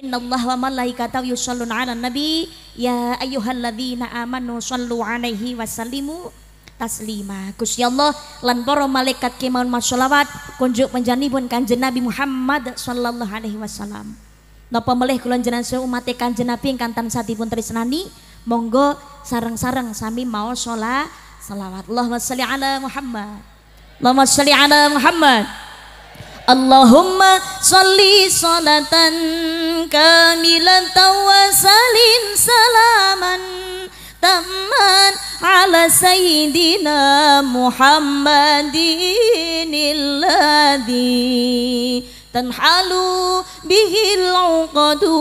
Inna Allah wa malaikatahu yusallun 'ala nabi ya ayyuhalladzina amanu sallu 'alaihi wa sallimu taslima. Gusti Allah lan para malaikat kemaun masolawat kunjuk panjenenganipun Kanjeng Nabi Muhammad sallallahu alaihi wasallam. Napa melih kula jenengan umat e Kanjeng Nabi ingkang tansatipun tresnani monggo sareng-sareng sami mau sholat selawat. Allahumma sholli ala Muhammad. Allahumma sholli ala Muhammad. Allahumma salli salatan kamilatan wa salim salaman tamman ala sayyidina Muhammadin alladhi tanhalu bihil uqadu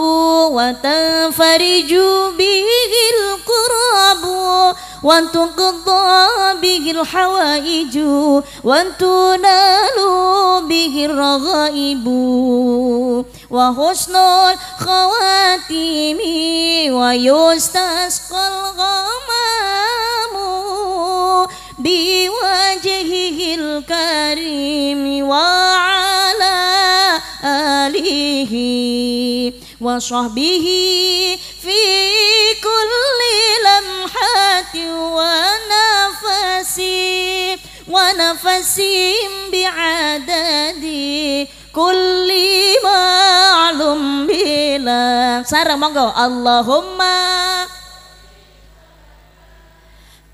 wa tanfariju bihil qurabu wa tuqadda bihil hawaiju wa tunalu bihil raghaibu wa husnul khawatimi wa yustas qalgamamu biwajihil karimi wa alihi wa sahbihi fi kulli lamhati wa nafasi wa nafasi bi'adadi kulli ma'lum bila sarang monggo Allahumma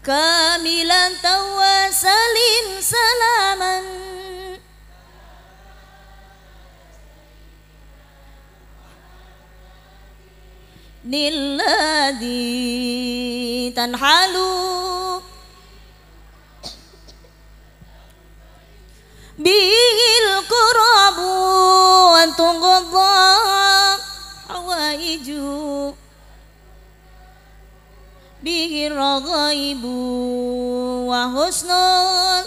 kamilan salaman Nilladi tan halu kurabu antung gogok awaiju bil rogo ibu wahusnul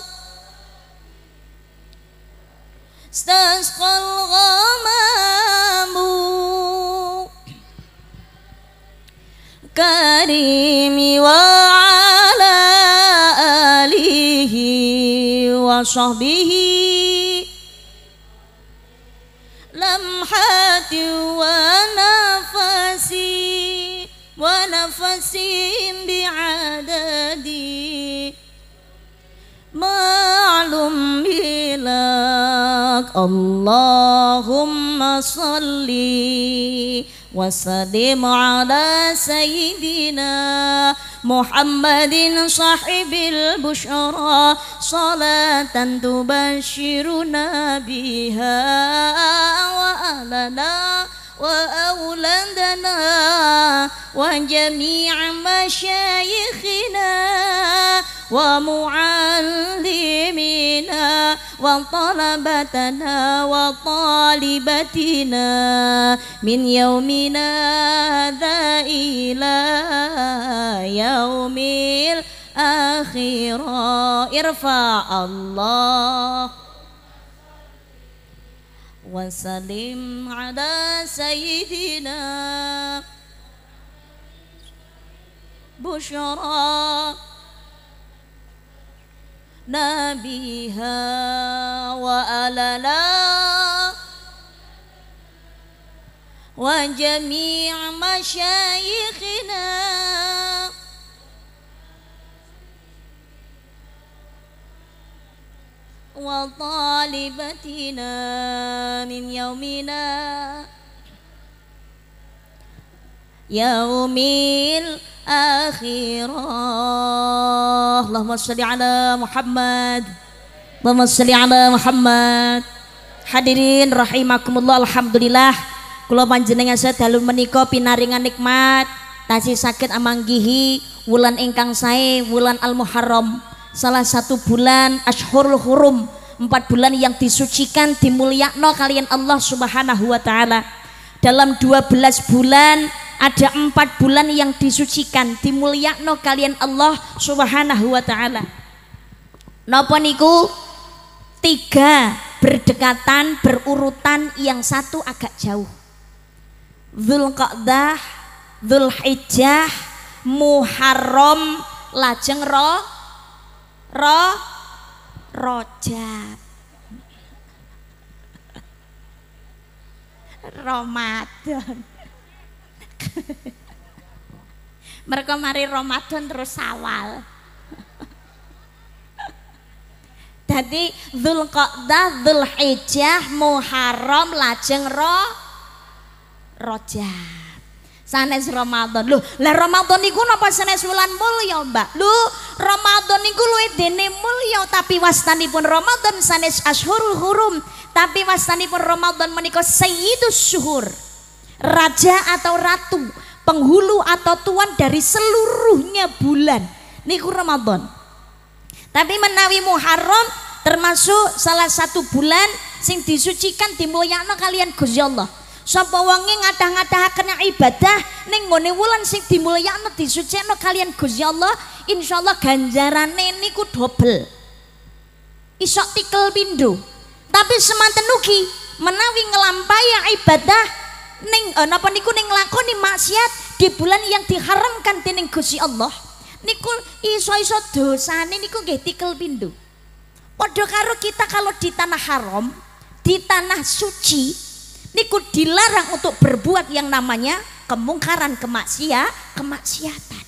stans kalgamu الكريم وعلى آله وصحبه لمحات ونفسي ونفسي بعددي معلوم لك اللهم صلِّ وسلم على سيدنا محمد صاحب البشرى صلاة تبشرنا بها وأهلنا وأولادنا وجميع مشايخنا ومعلمنا وطلبتنا وطالبتنا من يومنا هذا إلى يوم الآخرة ارفع الله وسلم على سيدنا بشرى نبيها وأللا وجميع مشايخنا وطالبتنا من يومنا يوم akhirah Allahumma salli ala Muhammad Allahumma salli ala Muhammad Hadirin rahimakumullah alhamdulillah kula panjenengan sedalu menika pinaringan nikmat tasih sakit amanggihi wulan ingkang sae wulan al-muharram salah satu bulan ashurul hurum empat bulan yang disucikan dimulyakno kalian Allah subhanahu wa ta'ala dalam 12 bulan ada empat bulan yang disucikan dimulyakno kalian Allah subhanahu wa ta'ala nopo niku tiga berdekatan berurutan yang satu agak jauh Zulqa'dah Zulhijjah Muharram lajeng ro ro rojab Ramadan mereka mari Ramadan terus sawal Jadi Zulqa'dah, Zulhijjah, Muharram, lajeng Ro Rojab. Sanes Ramadan. Lho, lah Ramadan niku napa sanes wulan mulya, Mbak? Lho, Ramadan niku luwih dene mulya tapi wastanipun Ramadan sanes Ashurul hurum, tapi wastanipun Ramadan menika sayyidus syuhur raja atau ratu, penghulu atau tuan dari seluruhnya bulan. Niku Ramadan. Tapi menawi Muharram termasuk salah satu bulan sing disucikan dimulyakno kalian Gusti Allah. Sapa wonge ngadah-ngadahaken ibadah ning ngene wulan sing dimulyakno disucikno kalian Gusti Allah, insyaallah ganjarane niku dobel. Isok tikel pindho. Tapi semanten ugi menawi yang ibadah ning uh, napa niku ning lakoni maksiat di bulan yang diharamkan dening Gusti Allah niku iso-iso dosane niku nggih tikel Podo Padha karo kita kalau di tanah haram, di tanah suci niku dilarang untuk berbuat yang namanya kemungkaran, kemaksiat, kemaksiatan.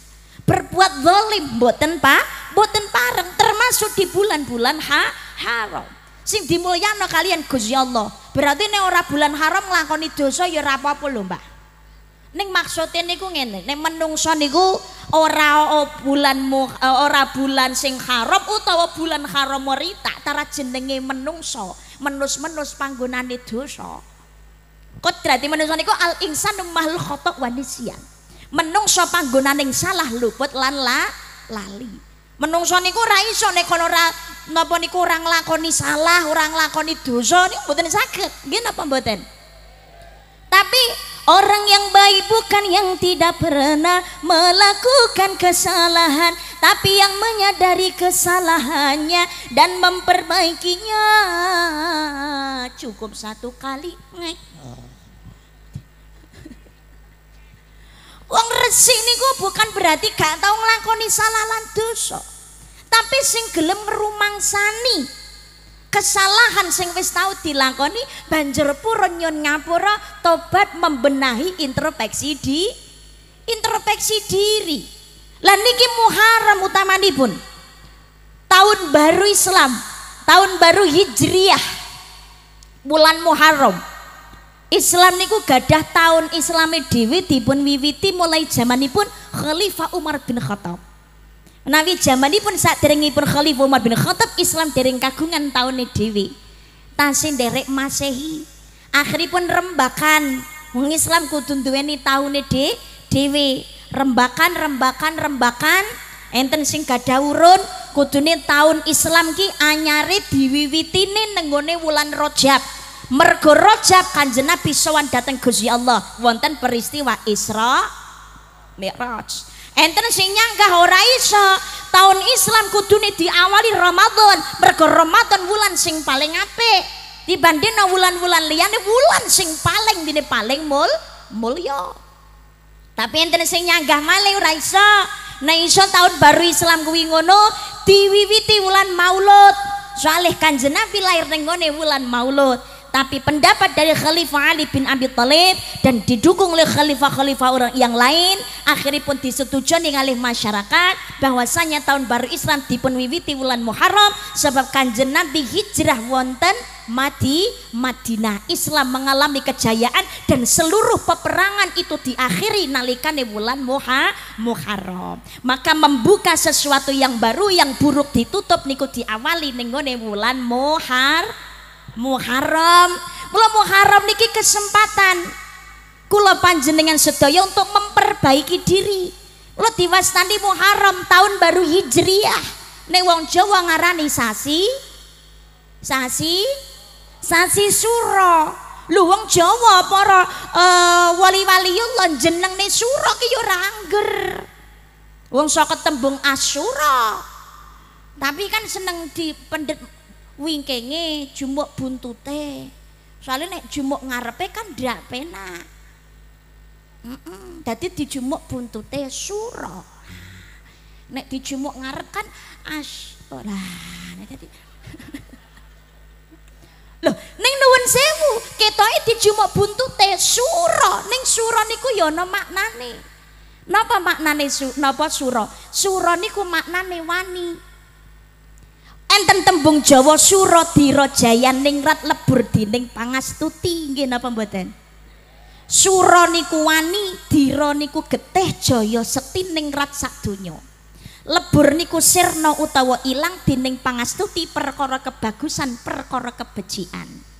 Berbuat zalim boten Pak, boten pareng termasuk di bulan-bulan ha haram. sing dimulyakno kalian Gusti Allah. Berarti nek ora bulan haram nglakoni dosa ya ora apa-apa lho, Mbak. Ning maksude niku ngene, nek menungsa niku ora bulan ora bulan sing haram utawa bulan haram merita tara jenenge menungsa, menus-menus panggonane dosa. Kodrati menungsa niku al insanu mahal khotok wa nisyan. Menungsa panggonane salah luput lan la, lali. Menungso niku ora iso nek ora napa niku ora nglakoni salah, ora nglakoni dosa niku mboten saged. Nggih napa mboten? Tapi orang yang baik bukan yang tidak pernah melakukan kesalahan, tapi yang menyadari kesalahannya dan memperbaikinya. Cukup satu kali. Wong ini niku bukan berarti gak tau nglakoni salah lan dosa. Tapi sing gelem sani kesalahan sing wis tau dilakoni banjur pura nyun ngapura tobat membenahi introspeksi di introspeksi diri. Lah niki Muharram utamanipun. Tahun baru Islam, tahun baru Hijriah. Bulan Muharram Islam niku gadah tahun Islami Dewi dipun wiwiti mulai zaman pun Khalifah Umar bin Khattab. Menawi zamanipun pun Khalifah Umar bin Khattab Islam dereng kagungan tahun ini Dewi. tasin derek Masehi. akhir pun rembakan. mengislam Islam kudu tahun taune de Dewi. Rembakan rembakan rembakan enten sing gadah urun kudune tahun Islam ki diwiwiti nih nenggone wulan rojab mergo rojab kanjeng Nabi sowan dateng Gusti Allah wonten peristiwa Isra Mi'raj enten sing nyanggah ora iso tahun Islam kudune diawali Ramadan mergo Ramadan wulan sing paling apik dibandingno wulan-wulan liyane wulan sing paling dine paling mul mulya tapi enten sing nyanggah maling ora iso nah iso tahun baru Islam kuwi ngono diwiwiti wulan Maulud soalih kanjeng Nabi lahir bulan wulan Maulud tapi pendapat dari Khalifah Ali bin Abi Thalib dan didukung oleh khalifah-khalifah orang yang lain akhirnya pun disetujui oleh masyarakat bahwasanya tahun baru Islam dipenuhi bulan Muharram sebab kanjeng Nabi hijrah wonten mati Madinah Islam mengalami kejayaan dan seluruh peperangan itu diakhiri nalikane bulan Muha, Muharram maka membuka sesuatu yang baru yang buruk ditutup niku diawali nenggone bulan Muharram Muharram. Kula Muharram niki kesempatan kula panjenengan sedaya untuk memperbaiki diri. Kula diwastani Muharram tahun baru Hijriah. Nek wong Jawa ngarani sasi sasi sasi suro. Lu wong Jawa para eh, wali-wali Allah jeneng nih suro ki ora angger. Wong saka tembung asyura. Tapi kan seneng di pendet, wingkenge jumuk buntute soalnya nek jumuk ngarepe kan ndak penak jadi dijumuk buntute suro nek dijumuk ngarep kan as lah nek dadi Loh, ning nuwun sewu, ketoke dijumuk buntute suro, ning suro niku ya ana maknane. Napa maknane su, napa suro? Suro niku maknane wani, enten tembung Jawa sura Suro Dirojaya Ningrat lebur dinding pangastuti nggih napa mboten Sura niku wani Dira niku getih jaya seti ningrat sadonya lebur niku sirna utawa ilang dinding pangastuti perkara kebagusan perkara kebecikan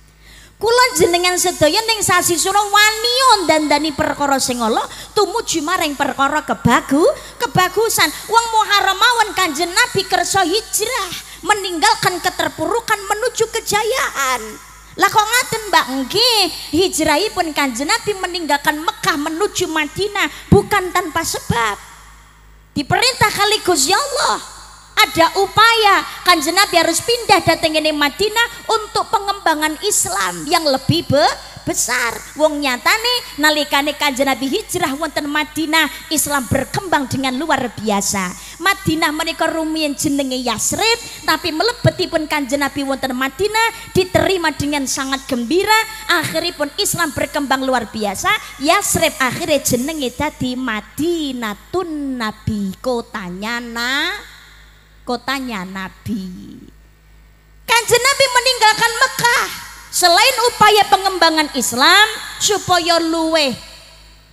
Kula jenengan sedaya ning sasi suro wani ndandani perkara sing ala tumuju maring perkara kebagu kebagusan wong Muharram mawon kanjen Nabi kersa hijrah akan keterpurukan menuju kejayaan. Lah kok ngaten Mbak hijrahi pun Kanjeng Nabi meninggalkan Mekah menuju Madinah bukan tanpa sebab. Diperintah kali Gusti Allah. Ada upaya Kanjeng Nabi harus pindah datang ini Madinah untuk pengembangan Islam yang lebih be besar. Wong nyata nyatane nalikane Kanjeng Nabi hijrah wonten Madinah, Islam berkembang dengan luar biasa. Madinah menikah rumien jenenge Yasrib tapi melebetipun Kanjeng Nabi wonten Madinah diterima dengan sangat gembira akhiripun Islam berkembang luar biasa Yasrib akhirnya jenenge Madinah Madinatun Nabi kotanya na kotanya Nabi Kanjeng Nabi meninggalkan Mekah selain upaya pengembangan Islam supaya luweh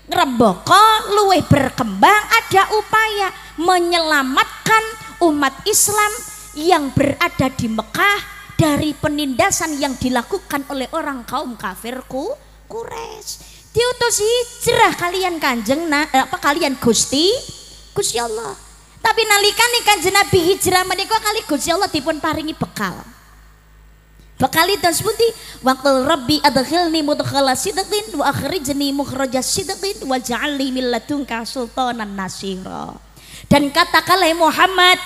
ngeremboko luweh berkembang ada upaya menyelamatkan umat Islam yang berada di Mekah dari penindasan yang dilakukan oleh orang kaum kafirku Quraisy. Diutus hijrah kalian kanjeng na, eh, apa kalian Gusti? Gusti Allah. Tapi nalikan nih kanjeng Nabi hijrah menika kali Gusti Allah dipun paringi bekal. Bekal itu seperti waktu Rabbi adkhilni mudkhala sidqin wa akhrijni mukhraja sidqin wa ja'alni min ladunka sultanan nasira. Dan katakanlah ya Muhammad,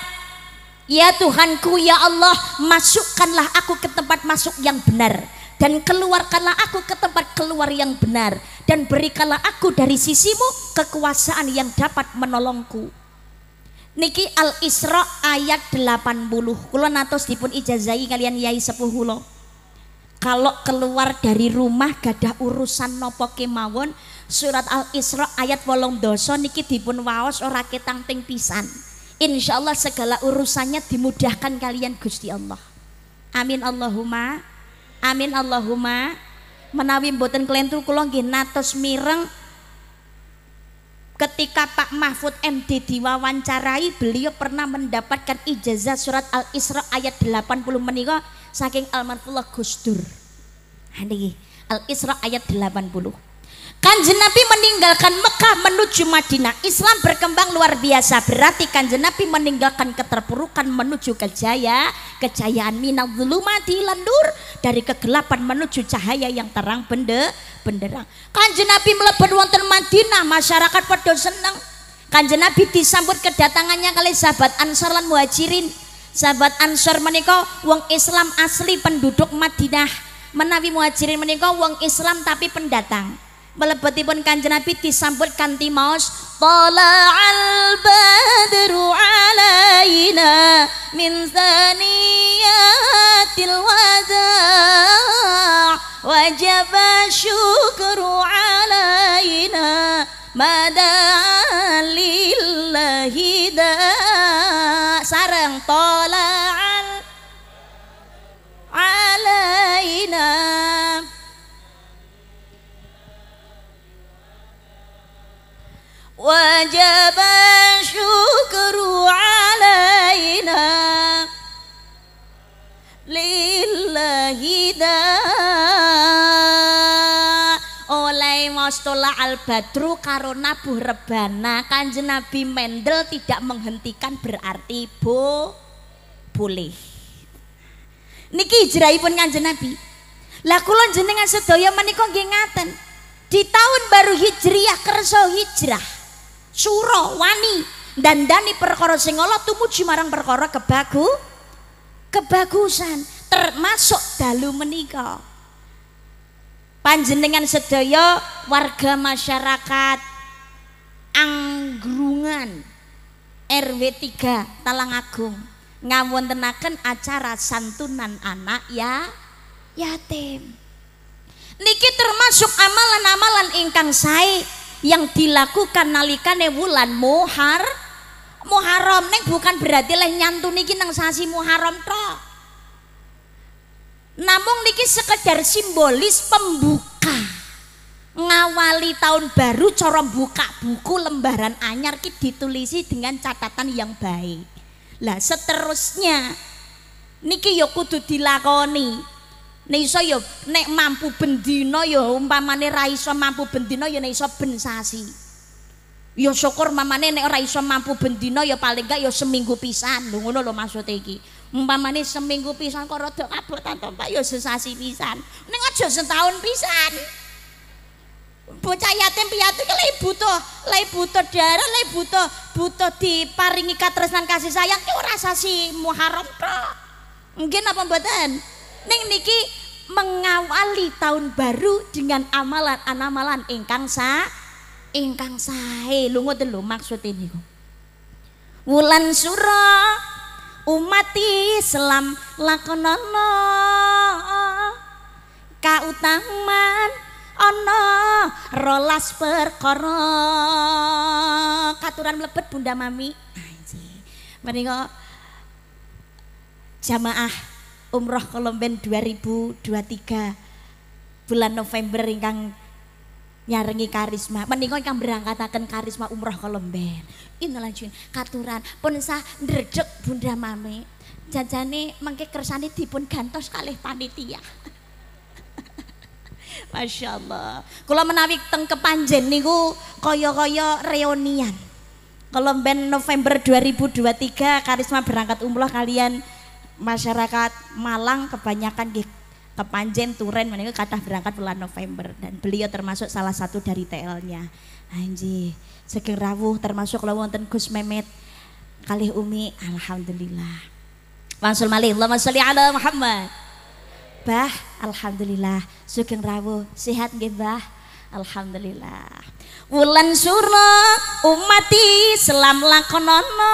Ya Tuhanku, Ya Allah, masukkanlah aku ke tempat masuk yang benar. Dan keluarkanlah aku ke tempat keluar yang benar. Dan berikanlah aku dari sisimu kekuasaan yang dapat menolongku. Niki Al Isra ayat 80. Kula natos dipun ijazahi kalian Yai sepuh Kalau keluar dari rumah gadah urusan nopo kemawon, Surat Al-Isra ayat doso niki dipun waos ora ketang ping pisan. Insyaallah segala urusannya dimudahkan kalian Gusti Allah. Amin Allahumma. Amin Allahumma. Menawi mboten kelentu tuh nggih natos mireng ketika Pak Mahfud MD diwawancarai beliau pernah mendapatkan ijazah surat Al-Isra ayat 80 menikah saking almarhumullah Gus Dur. Al-Isra ayat 80. Kanjeng Nabi meninggalkan Mekah menuju Madinah. Islam berkembang luar biasa. Berarti Kanjeng Nabi meninggalkan keterpurukan menuju kejaya, kejayaan minal zulumati lendur dari kegelapan menuju cahaya yang terang bende benderang. Kanjeng Nabi mlebet wonten Madinah, masyarakat padha seneng. Kanjeng Nabi disambut kedatangannya kali sahabat Ansor lan Muhajirin. Sahabat Ansar menika wong Islam asli penduduk Madinah. Menawi Muhajirin menika wong Islam tapi pendatang. Melebetipun kanjeng Nabi disambut kanti maos al badru alaina min zaniyatil wada' wajaba syukru alaina mada lillahi da tola al alaina علينا oleh al badru karo nabuh rebana kanjeng nabi mendel tidak menghentikan berarti bo boleh niki hijrahipun kanjeng nabi lah kula jenengan sedaya menika nggih ngaten di tahun baru hijriah kerso hijrah curo wani dan dani perkara sing Allah tumuju marang perkara kebagu kebagusan termasuk dalu menika panjenengan sedaya warga masyarakat anggrungan RW 3 Talang Agung ngawontenaken acara santunan anak ya yatim niki termasuk amalan-amalan ingkang saya yang dilakukan nalikane wulan muhar Muharram neng bukan berarti leh nyantuni niki nang sasi Muharram to Namun niki sekedar simbolis pembuka. Ngawali tahun baru corong buka buku lembaran anyar ki ditulisi dengan catatan yang baik. Lah seterusnya niki yoku ya kudu dilakoni. Nek iso ya nek mampu bendina ya umpamine ra iso mampu bendina ya nek iso ben sasi. Ya syukur mamane nek ora iso mampu bendina ya paling gak ya seminggu pisan. ngono lho maksud iki. Umpamane seminggu pisan kok rada kabotan to Pak ya sesasi pisan. Nek aja setahun pisan. Bocah yatim piatu ki butuh, le butuh darah, le butuh butuh diparingi katresnan kasih sayang ki ora sasi Muharram to. Mungkin apa mboten? Neng niki mengawali tahun baru dengan amalan anamalan ingkang sa ingkang sae. Lu ngoten lho maksud ini. Wulan sura umat Islam lakonono ka utaman ono rolas perkara katuran melebet Bunda Mami. Menika jamaah umroh Kolomben 2023 bulan November ingkang nyarengi karisma menikah ingkang akan karisma umroh Kolomben inelajun katuran pun sah derjek Bunda Mame jajane mangke kersane dipun gantos kalih panitia Masya Allah Kalau menawik teng nih niku koyo koyo reunian Kolomben November 2023 Karisma berangkat umroh kalian masyarakat Malang kebanyakan di Kepanjen Turen mereka kata berangkat bulan November dan beliau termasuk salah satu dari TL-nya. Anji, segera rawuh termasuk kalau wonten Gus Memet kalih Umi alhamdulillah. Wangsul malih Allahumma sholli ala Muhammad. Bah, alhamdulillah sugeng rawuh, sehat nggih Bah. Alhamdulillah. Wulan surna umati selam lakonono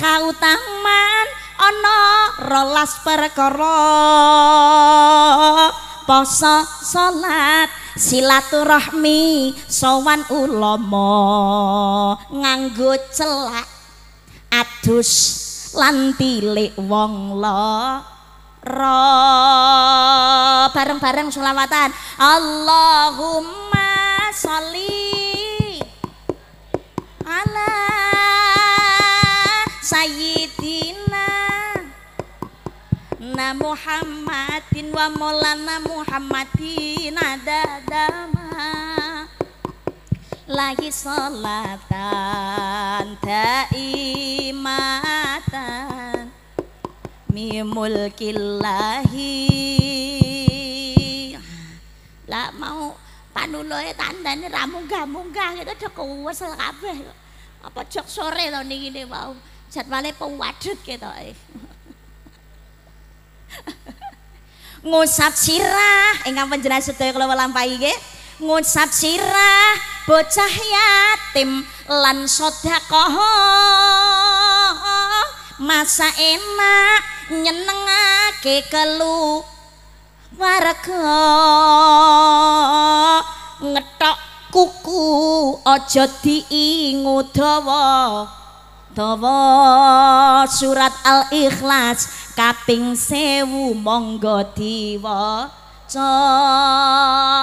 kautaman ana rolas perkara poso salat silaturahmi sowan ulama nganggo celak adus lan tilik wong lo ro bareng-bareng selawatan Allahumma sholli ala na Muhammadin wa Maulana Muhammadin ada dama lagi salatan taimatan mi mulkillahi la mau panuloe tandane ramunggah-munggah itu aja kuwes kabeh apa jok sore to niki ne wau jadwale pewadut ketoke gitu. ngusap sirah ingkang eh, panjenengan sedaya kula lampahi nggih ngusap sirah bocah yatim lan sedekah masa enak nyenengake kelu warga ngetok kuku aja diingu dawa surat al-ikhlas kaping sewu monggo diwa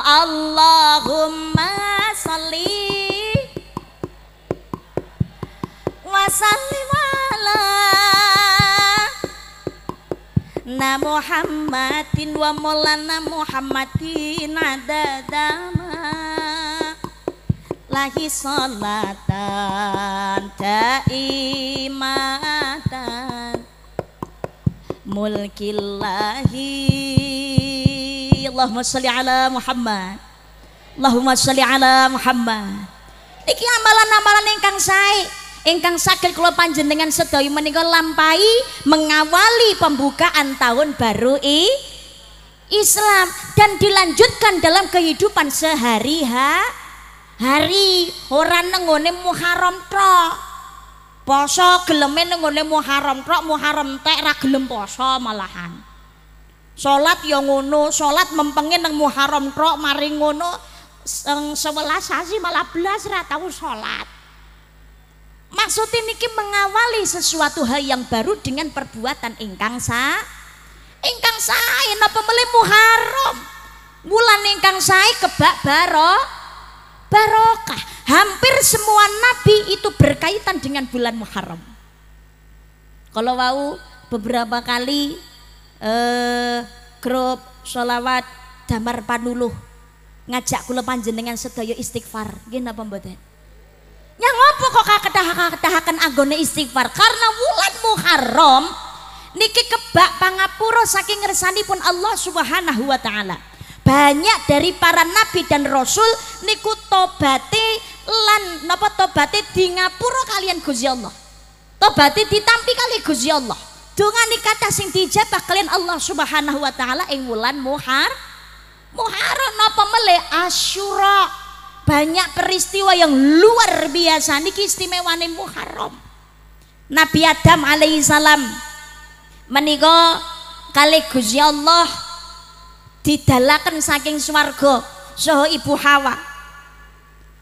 Allahumma salli wa sallim ala na Muhammadin wa maulana Muhammadin adadamah lahi salatan daimatan mulkillahi Allahumma sholli ala Muhammad Allahumma sholli ala Muhammad iki amalan-amalan ingkang sae ingkang sakit kula panjenengan sedaya meninggal lampai, mengawali pembukaan tahun baru i Islam dan dilanjutkan dalam kehidupan sehari-hari hari ora nenggone Muharram tok. Poso geleme nenggone Muharram tok, Muharram tek ra gelem poso malahan. Salat ya ngono, salat mempengin nang Muharram tok mari ngono sing 11 sasi malah belas ra tau salat. Maksud niki mengawali sesuatu hal yang baru dengan perbuatan ingkang sa ingkang sae napa mele Muharram. mulan ingkang sae kebak baro barokah. Hampir semua nabi itu berkaitan dengan bulan Muharram. Kalau wa'u beberapa kali eh, grup sholawat damar panuluh ngajak kula panjenengan sedaya istighfar. gini apa mboten? Ya ngopo kok kaketah agone istighfar? Karena bulan Muharram niki kebak pangapura saking pun Allah Subhanahu wa taala banyak dari para nabi dan rasul niku tobati lan napa tobati di ngapura kalian Gusti Allah. Tobati ditampi kali Gusti Allah. Dongane kata sing dijabah kalian Allah Subhanahu wa taala ing wulan Muhar. Muharram napa mele Asyura. Banyak peristiwa yang luar biasa niki istimewane Muharram. Nabi Adam alaihi salam menika kali Gusti Allah didalakan saking swarga soho Ibu Hawa.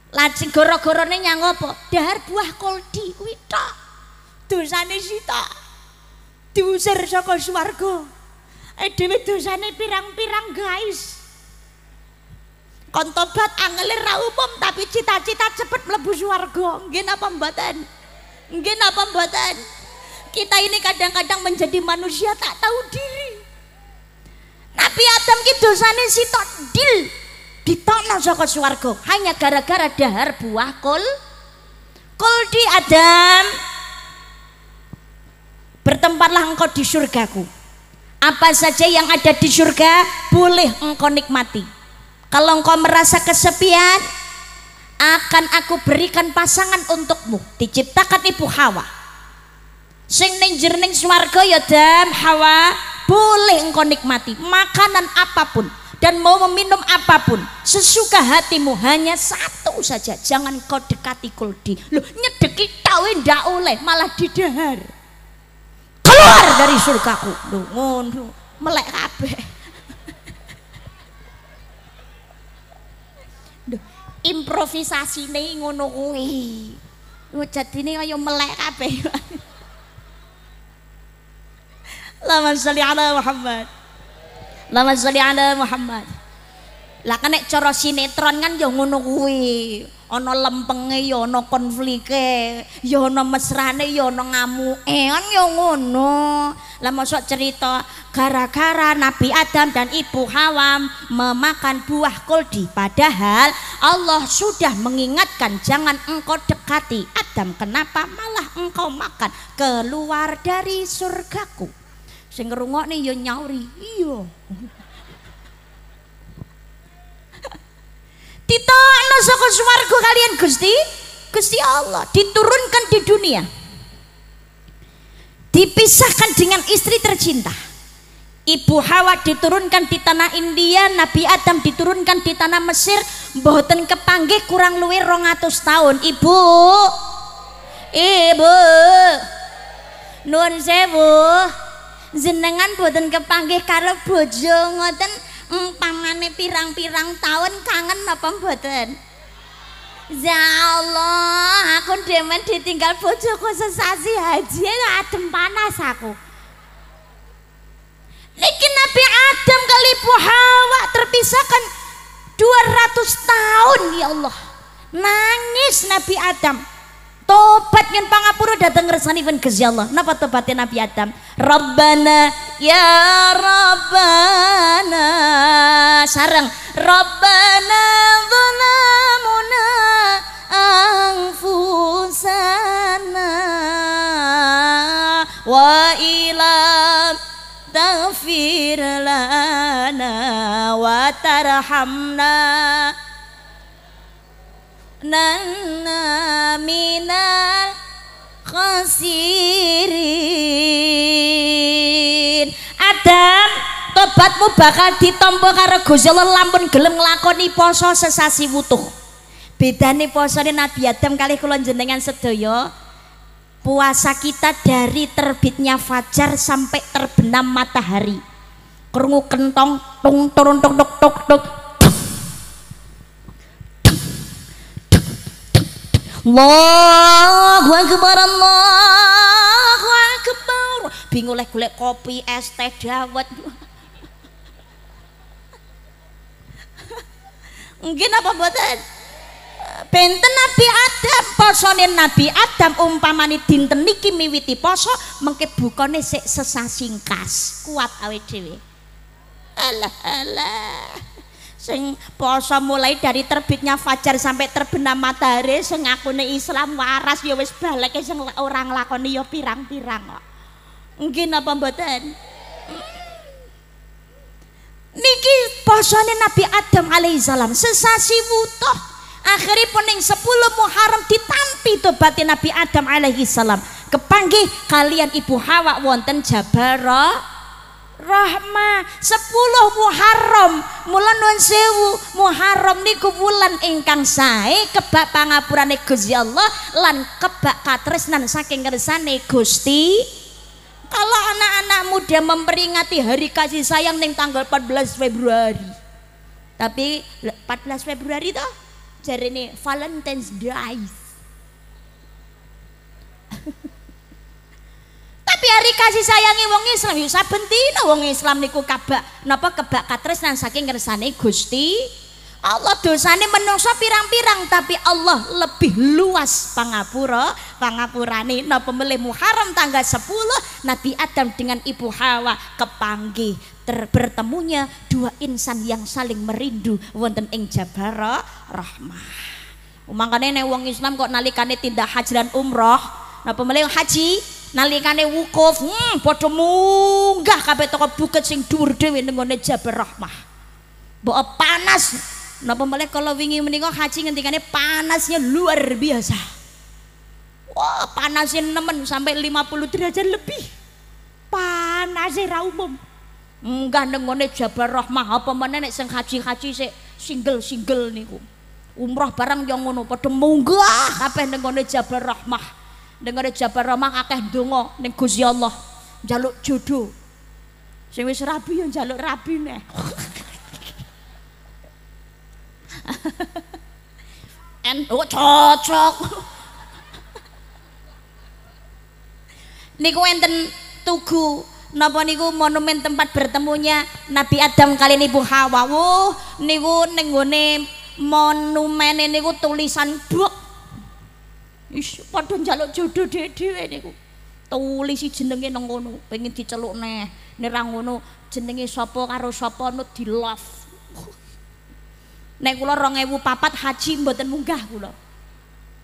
Lajeng goro gorone nyang apa? Dahar buah koldi kuwi tok. Dosane Diusir saka swarga. Eh dhewe dosane pirang-pirang, guys. Kon tobat angel ra umum tapi cita-cita cepet mlebu swarga. Nggih napa mboten? Nggih napa mboten? Kita ini kadang-kadang menjadi manusia tak tahu diri. Tapi Adam ki dosane sitok dil ditokno saka swarga hanya gara-gara dahar buah kol. Kol di Adam bertempatlah engkau di surgaku. Apa saja yang ada di surga boleh engkau nikmati. Kalau engkau merasa kesepian, akan aku berikan pasangan untukmu. Diciptakan ibu Hawa. Sing ning jerning swarga ya Adam Hawa boleh engkau nikmati makanan apapun dan mau meminum apapun sesuka hatimu hanya satu saja jangan kau dekati kuldi lu nyedeki tahu ndak oleh malah didahar keluar dari surgaku lu ngono melek kabeh improvisasi nih ngono kuwi jadi ini kaya melek kabeh Laman sali ala Muhammad. Laman sali ala Muhammad. Lah kan nek cara sinetron kan ya ngono kuwi. Ana lempenge ya ana konflike, ya ana mesrane ya ana ngamuke, kan ya ngono. Lah mosok cerita gara-gara Nabi Adam dan Ibu Hawa memakan buah kuldi, padahal Allah sudah mengingatkan jangan engkau dekati Adam kenapa malah engkau makan keluar dari surgaku. Sing ngrungokne ya nyauri. Iya. Ditokno saka swarga kalian Gusti. Gusti Allah diturunkan di dunia. Dipisahkan dengan istri tercinta. Ibu Hawa diturunkan di tanah India, Nabi Adam diturunkan di tanah Mesir, mboten kepanggih kurang luwih 200 tahun. Ibu. Ibu. Nun sewu jenengan boten kepanggih karo bojo ngoten umpamane pirang-pirang tahun kangen apa mboten Ya Allah, aku demen ditinggal bojoku sesasi haji ya adem panas aku. Niki Nabi Adam kali Hawa terpisahkan 200 tahun ya Allah. Nangis Nabi Adam. Tobat yang pangapura datang ngersanipun Gusti Allah. Napa tobatnya Nabi Adam? Rabbana ya Rabbana sarang Rabbana dhulamuna anfusana wa ilam taghfir lana wa tarhamna nanna minal khasirin Adam tobatmu bakal ditompo karo Gusti Allah lampun gelem nglakoni poso sesasi wutuh bedane posone Nabi Adam kali kula jenengan sedaya puasa kita dari terbitnya fajar sampai terbenam matahari kerungu kentong tung turun tuk tuk tuk tuk Allahu Akbar Allahu Akbar bingung oleh golek kopi es teh dawet mungkin apa buatan Benten Nabi Adam, posone Nabi Adam umpamane dinten niki miwiti poso mengke bukane sik sesasingkas kuat awake dhewe. Alah alah. sing poso mulai dari terbitnya fajar sampai terbenam matahari sing ngakune Islam waras ya wis balik sing ora nglakoni ya pirang-pirang kok. Nggih napa mboten? Niki posone Nabi Adam alaihissalam sesasi wutuh akhirnya pening 10 Muharram ditampi tobatin Nabi Adam alaihissalam kepanggih kalian Ibu Hawa wonten Jabal Rahma sepuluh Muharram mula nun sewu Muharram niku wulan ingkang sae kebak pangapurane Gusti Allah lan kebak katresnan saking kersane Gusti kalau anak-anak muda memperingati hari kasih sayang ning tanggal 14 Februari tapi 14 Februari toh jadi Valentine's Day Tapi hari kasih sayangi wong Islam yuk saben dina wong Islam niku kabak napa kebak nang saking ngerasani Gusti Allah dosane menungso pirang-pirang tapi Allah lebih luas pangapura pangapurane napa melih Muharram tanggal 10 Nabi Adam dengan Ibu Hawa kepanggih bertemunya dua insan yang saling merindu wonten ing Jabara Rahmah. Mangkane nek wong Islam kok nalikane tindak hajran umroh napa melih haji nalikane wukuf hmm padha munggah kabeh toko bukit sing dhuwur dhewe nengone Jabar Rahmah bawa panas napa malah kalau wingi menika haji ngentikane panasnya luar biasa wah panasnya nemen sampai 50 derajat lebih panasnya ra umum munggah nengone jabar Rahmah apa meneh nek sing haji-haji sik single-single niku umroh barang yang ngono padha munggah kabeh nengone jabar Rahmah dengar Jabar Romang akeh dungo neng Gusti Allah Njaluk judu, sing wis rabi yo njaluk rabi neh en oh, cocok niku enten tugu napa niku monumen tempat bertemunya Nabi Adam kali Ibu Hawa wuh niku ning gone monumen niku tulisan buk Ish, padha njaluk jodoh dhewe-dhewe niku. Tulisi jenenge nang ngono, pengin diceluk neh. Nek ra ngono, jenenge sapa karo sapa nu di love. Nek kula 2004 haji mboten munggah kula.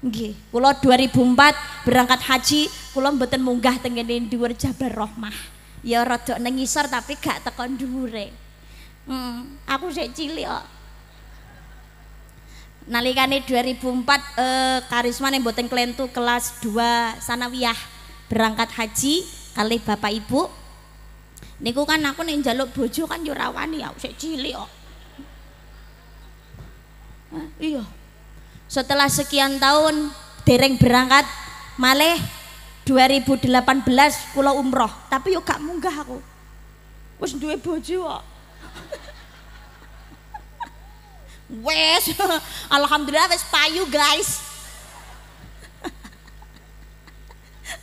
Nggih, kula 2004 berangkat haji, kula mboten munggah teng kene dhuwur Jabar Rahmah. Ya rada nang ngisor tapi gak tekan dhuwure. Hmm, aku sik cilik kok. nalikane 2004 eh, karisma yang boten tuh kelas 2 sanawiyah berangkat haji kali bapak ibu niku kan aku nih jaluk bojo kan jurawani ya usai cilik oh. nah, iya setelah sekian tahun dereng berangkat malih 2018 kula umroh tapi yuk gak munggah aku wis duwe bojo kok Wes, alhamdulillah wes payu guys.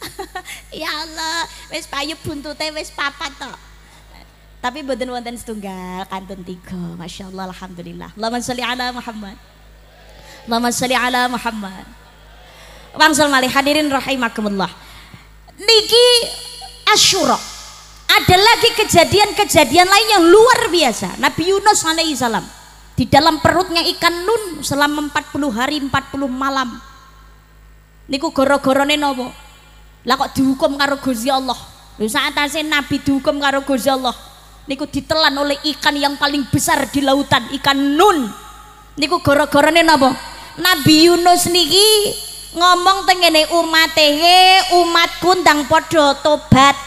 ya Allah, wes payu buntute wes papa to. Tapi badan wonten setunggal, kantun tiga. Masya Allah, alhamdulillah. Allahumma sholli ala Muhammad. Allahumma sholli ala Muhammad. Wangsal malih hadirin rahimakumullah. Niki Asyura. Ada lagi kejadian-kejadian lain yang luar biasa. Nabi Yunus alaihi salam di dalam perutnya ikan nun selama 40 hari 40 malam niku goro-gorone nopo lah kok dihukum karo gozi Allah lho saat nabi dihukum karo gozi Allah niku ditelan oleh ikan yang paling besar di lautan ikan nun niku goro-gorone nopo Nabi Yunus niki ngomong tengene umate umat kundang podo tobat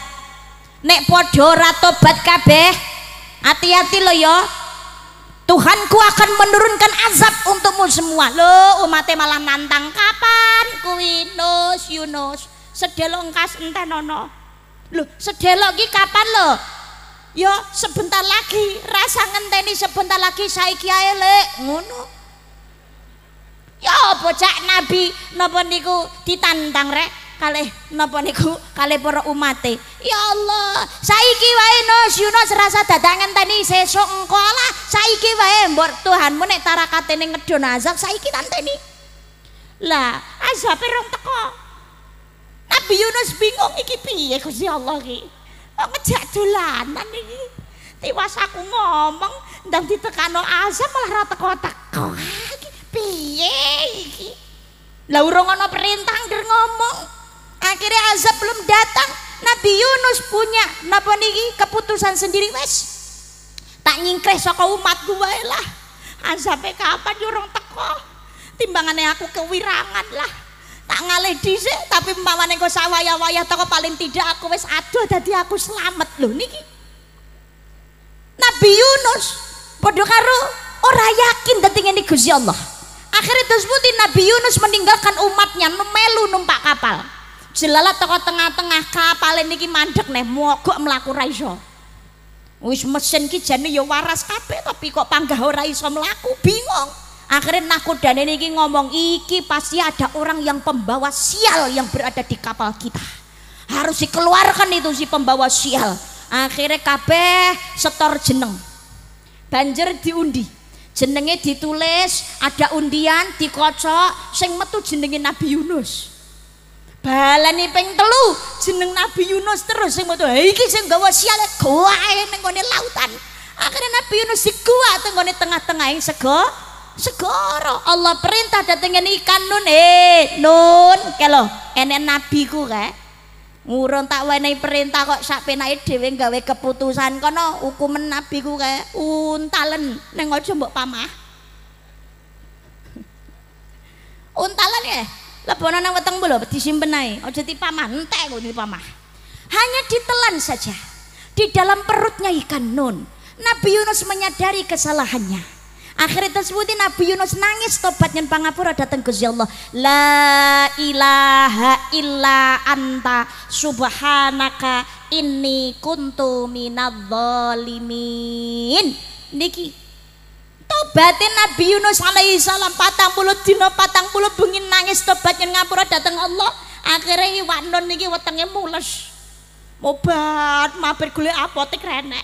nek podo ratobat kabeh hati-hati lo ya Tuhanku akan menurunkan azab untukmu semua. Lo umatnya malah nantang kapan kuwi nos Yunus sedelok kas enten ono. Lo sedelok lagi kapan lo? Yo sebentar lagi rasa ngenteni sebentar lagi saiki ae le. ngono. Yo bocah nabi napa niku ditantang rek? Kale napa niku kalih para umate ya Allah saiki wae Nus Yunus rasa dadang enteni sesuk engko lah saiki wae mbok Tuhanmu nek tarakatene ngedon azab saiki tanteni lah azab rong teko Nabi Yunus bingung iki piye Gusti Allah iki kok ngejak dolanan tiwas aku ngomong ndang ditekano azab malah ra teko-teko ah, piye iki Lah urung ana perintah ngger ngomong. akhirnya azab belum datang Nabi Yunus punya napa niki keputusan sendiri wes tak nyingkreh saka umat gue lah azabe kapan jurung teko timbangannya aku kewirangan lah tak ngalih dhisik tapi mawane kok sawaya-waya teko paling tidak aku wes aduh jadi aku selamat loh niki Nabi Yunus padha karo ora yakin dadi ngene Gusti Allah akhirnya terus Nabi Yunus meninggalkan umatnya melu numpak kapal Jelalat toko tengah-tengah kapal ini ki mandek nih, mogok melaku raiso Wis mesin ki jani ya waras kape tapi kok panggah ora iso mlaku, bingung. Akhirnya ini ki ngomong, "Iki pasti ada orang yang pembawa sial yang berada di kapal kita. Harus dikeluarkan itu si pembawa sial." Akhirnya kape setor jeneng. Banjir diundi. Jenenge ditulis, ada undian, dikocok, sing metu jenenge Nabi Yunus. balani ping telu jeneng Nabi Yunus terus sing metu iki sing gawa sial kuwae nang ngone lautan akhirnya Nabi Yunus dikuat teng ngone tengah-tengah ing sego segoro Allah perintah dateng ikan nun eh nun kelo enek nabi ku ka ngurun tak wenehi perintah kok sak penake dhewe gawe keputusan kono hukuman nabiku ku ka untalen ning aja mbok pamah untalen ya Lebono nang wetengmu lho disimpen ae. Aja dipamah, entek kok dipamah. Hanya ditelan saja. Di dalam perutnya ikan nun. Nabi Yunus menyadari kesalahannya. Akhirnya tersebut Nabi Yunus nangis tobatnya pangapura datang ke Allah. La ilaha illa anta subhanaka inni kuntu minadz Niki Tobatin Nabi Yunus alaihi salam patang puluh dino patang puluh bengi nangis tobat yang ngapura datang Allah akhirnya iwak non niki wetenge mules obat mampir gule apotek renek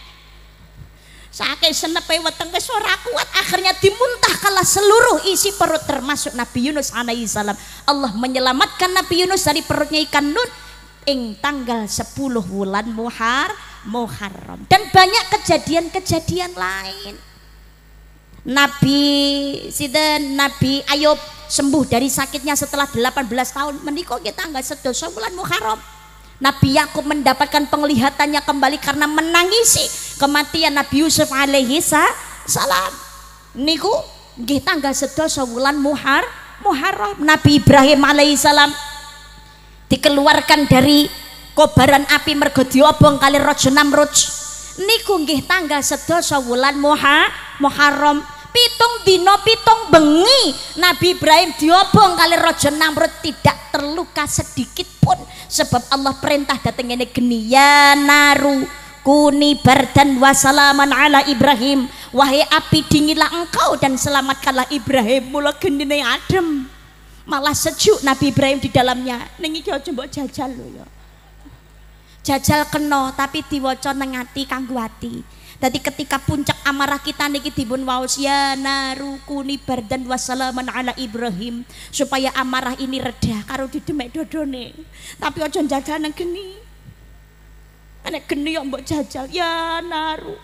sake senepe weteng wis kuat akhirnya dimuntahkanlah seluruh isi perut termasuk Nabi Yunus alaihi salam Allah menyelamatkan Nabi Yunus dari perutnya ikan nun ing tanggal 10 bulan Muhar Muharram dan banyak kejadian-kejadian lain Nabi Siden, Nabi Ayub sembuh dari sakitnya setelah 18 tahun menikah kita ya nggak sedul bulan Muharram Nabi Yakub mendapatkan penglihatannya kembali karena menangisi kematian Nabi Yusuf alaihi salam niku nggih tanggal sedul bulan Muhar Muharram Nabi Ibrahim alaihi salam dikeluarkan dari kobaran api mergo diobong kali raja Namrud niku nggih tanggal sedoso wulan Muha Muharram pitung dino pitung bengi Nabi Ibrahim diobong kali rojo Namrud tidak terluka sedikit pun sebab Allah perintah datang ini geni ya naru kuni bardan wasalaman ala Ibrahim wahai api dinginlah engkau dan selamatkanlah Ibrahim mula genine adem malah sejuk Nabi Ibrahim di dalamnya nengi kau coba jajal lo ya jajal kena tapi diwocon nengati kangguati jadi ketika puncak amarah kita niki dibun waos ya narukuni bardan wassalaman ala Ibrahim supaya amarah ini reda karo didemek dodone. Tapi aja jaga nang geni. Anak geni yang mbok jajal ya naru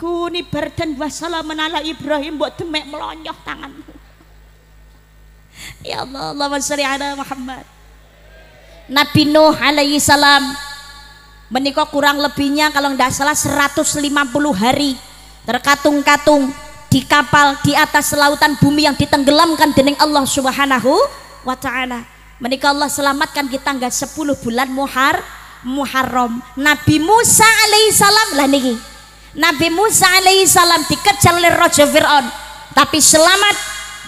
kuni bardan wassalaman ala Ibrahim mbok demek melonyoh tanganmu. Ya Allah, Allahumma sholli ala Muhammad. Nabi Nuh alaihi salam menikah kurang lebihnya kalau tidak salah 150 hari terkatung-katung di kapal di atas lautan bumi yang ditenggelamkan dengan Allah Subhanahu wa taala. Menikah Allah selamatkan di tanggal 10 bulan Muhar Muharram. Nabi Musa alaihissalam lah niki. Nabi Musa alaihissalam dikejar oleh Raja Fir'aun tapi selamat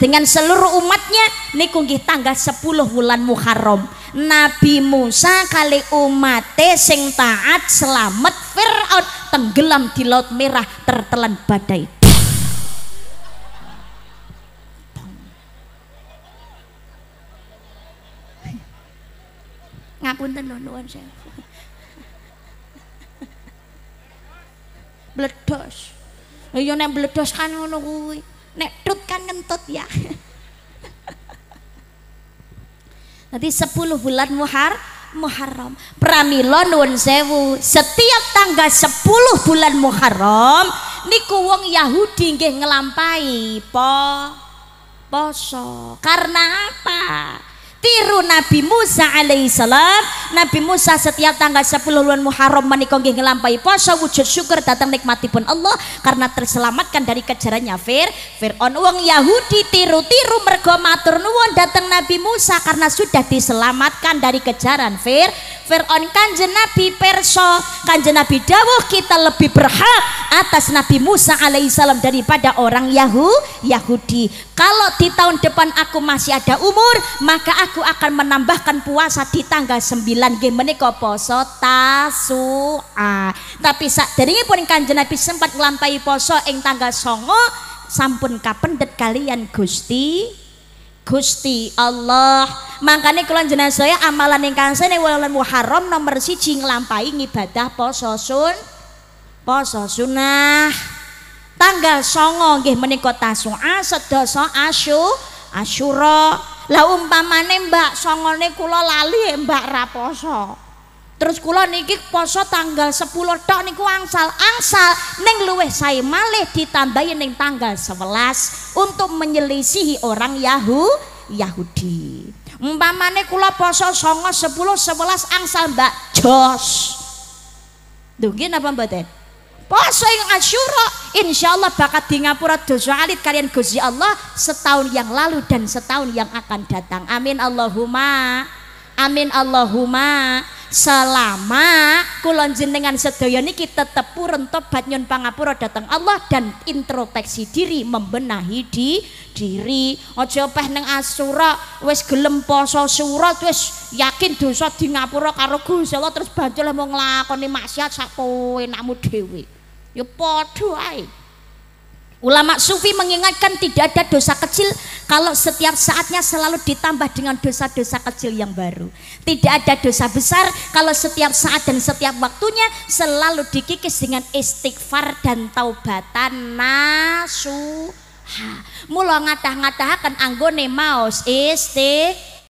dengan seluruh umatnya niku nggih tanggal 10 bulan Muharram. Nabi Musa kali umate sing taat selamat Fir'aun tenggelam di laut merah tertelan badai Ngapun tenun nuwun saya, bledos iya nek bledos kan ngono kuwi nek tut kan ngentut ya Nanti 10 bulan Muhar Muharram. Pramila nuwun sewu, setiap tanggal 10 bulan Muharram niku wong Yahudi nggih nglampahi po poso. Karena apa? tiru Nabi Musa alaihissalam Nabi Musa setiap tanggal 10 bulan Muharram menika ngelampai poso wujud syukur datang nikmati pun Allah karena terselamatkan dari kejarannya Fir on uang Yahudi tiru-tiru mergo matur nuwun datang Nabi Musa karena sudah diselamatkan dari kejaran Fir Fir'aun kanjen Nabi perso kanjen Nabi dawuh kita lebih berhak atas Nabi Musa alaihissalam daripada orang Yahu Yahudi kalau di tahun depan aku masih ada umur maka aku akan menambahkan puasa di tanggal 9 gimana kok poso tasua tapi saat pun kanjen Nabi sempat melampaui poso yang tanggal songo sampun kapendet kalian Gusti Gusti Allah makanya kalau jenazah saya amalan yang kansa ini wala muharram nomor siji ngelampai ibadah poso sun poso sunnah tanggal songo gih menikot tasua sedoso asyu asyuro lah umpamane mbak songo ini kulo lali mbak raposo Terus kula niki poso tanggal 10 tok niku angsal-angsal ning luweh saya malih ditambahi ning tanggal 11 untuk menyelisihi orang Yahu Yahudi. Umpamane kula poso songo 10 11 angsal Mbak Jos. Dugi napa mboten? Poso ing Asyura insyaallah bakat di ngapura dosa alit kalian Gusti Allah setahun yang lalu dan setahun yang akan datang. Amin Allahumma. Amin Allahumma. selama kulon jenengan sedaya niki tetep purun tobat nyun pangapura datang Allah dan introspeksi diri membenahi di diri ojo peh neng asura wis gelem poso surat wis yakin dosa di ngapura karo gusya Allah terus bantulah mau ngelakoni maksiat sakpoe namu dewi ya podo aja Ulama sufi mengingatkan tidak ada dosa kecil kalau setiap saatnya selalu ditambah dengan dosa-dosa kecil yang baru. Tidak ada dosa besar kalau setiap saat dan setiap waktunya selalu dikikis dengan istighfar dan taubatan nasuha. Mula ngatah-ngatahaken anggone maus istighfar